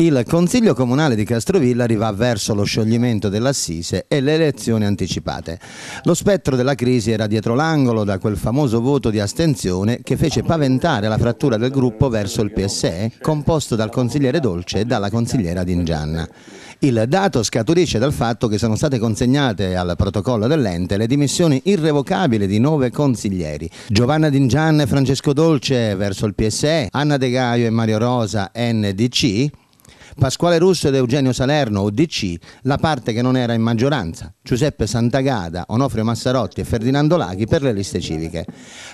Il Consiglio Comunale di Castrovilla arriva verso lo scioglimento dell'assise e le elezioni anticipate. Lo spettro della crisi era dietro l'angolo da quel famoso voto di astensione che fece paventare la frattura del gruppo verso il PSE, composto dal consigliere Dolce e dalla consigliera Dingianna. Il dato scaturisce dal fatto che sono state consegnate al protocollo dell'ente le dimissioni irrevocabili di nove consiglieri. Giovanna Dingianna e Francesco Dolce verso il PSE, Anna De Gaio e Mario Rosa NDC, Pasquale Russo ed Eugenio Salerno, UDC, la parte che non era in maggioranza, Giuseppe Santagada, Onofrio Massarotti e Ferdinando Laghi per le liste civiche.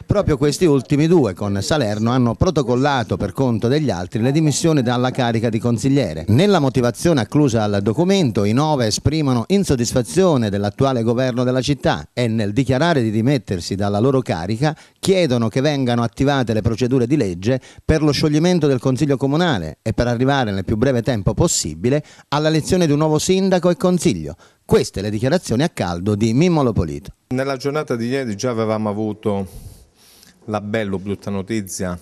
Proprio questi ultimi due, con Salerno, hanno protocollato per conto degli altri le dimissioni dalla carica di consigliere. Nella motivazione acclusa al documento, i nove esprimono insoddisfazione dell'attuale governo della città e nel dichiarare di dimettersi dalla loro carica chiedono che vengano attivate le procedure di legge per lo scioglimento del Consiglio Comunale e per arrivare nel più breve tempo tempo possibile alla lezione di un nuovo sindaco e consiglio. Queste le dichiarazioni a caldo di Mimmo Lopolito. Nella giornata di ieri già avevamo avuto la bella brutta notizia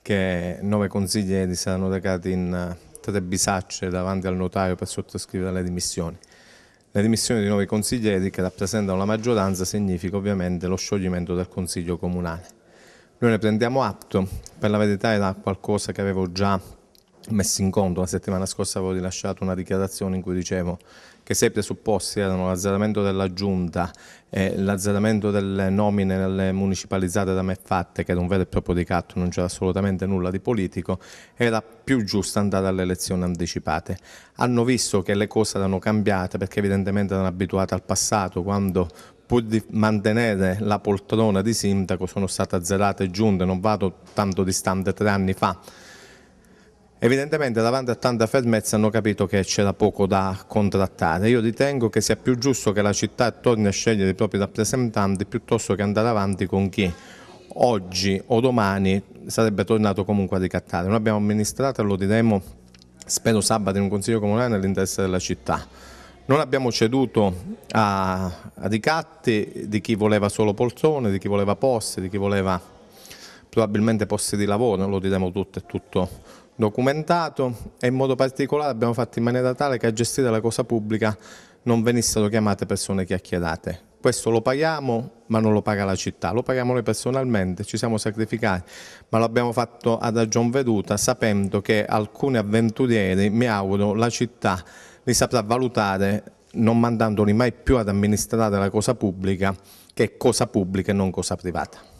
che nove consiglieri saranno recati in eh, tre bisacce davanti al notaio per sottoscrivere le dimissioni. La dimissione di nuovi consiglieri che rappresentano la maggioranza significa ovviamente lo scioglimento del Consiglio Comunale. Noi ne prendiamo atto, per la verità era qualcosa che avevo già messi in conto. La settimana scorsa avevo rilasciato una dichiarazione in cui dicevo che se i presupposti erano l'azzeramento della giunta e l'azzeramento delle nomine nelle municipalizzate da me fatte, che era un vero e proprio ricatto, non c'era assolutamente nulla di politico, era più giusto andare alle elezioni anticipate. Hanno visto che le cose erano cambiate perché evidentemente erano abituate al passato, quando pur di mantenere la poltrona di sindaco sono state azzerate giunte, non vado tanto distante tre anni fa, Evidentemente davanti a tanta fermezza hanno capito che c'era poco da contrattare. Io ritengo che sia più giusto che la città torni a scegliere i propri rappresentanti piuttosto che andare avanti con chi oggi o domani sarebbe tornato comunque a ricattare. Noi abbiamo amministrato, e lo diremo, spero sabato in un consiglio comunale nell'interesse della città. Non abbiamo ceduto a ricatti di chi voleva solo poltrone, di chi voleva posti, di chi voleva probabilmente posti di lavoro, lo diremo tutto e tutto documentato e in modo particolare abbiamo fatto in maniera tale che a gestire la cosa pubblica non venissero chiamate persone chiacchierate. Questo lo paghiamo, ma non lo paga la città, lo paghiamo noi personalmente, ci siamo sacrificati, ma l'abbiamo fatto a ragion veduta, sapendo che alcuni avventurieri, mi auguro, la città li saprà valutare non mandandoli mai più ad amministrare la cosa pubblica, che è cosa pubblica e non cosa privata.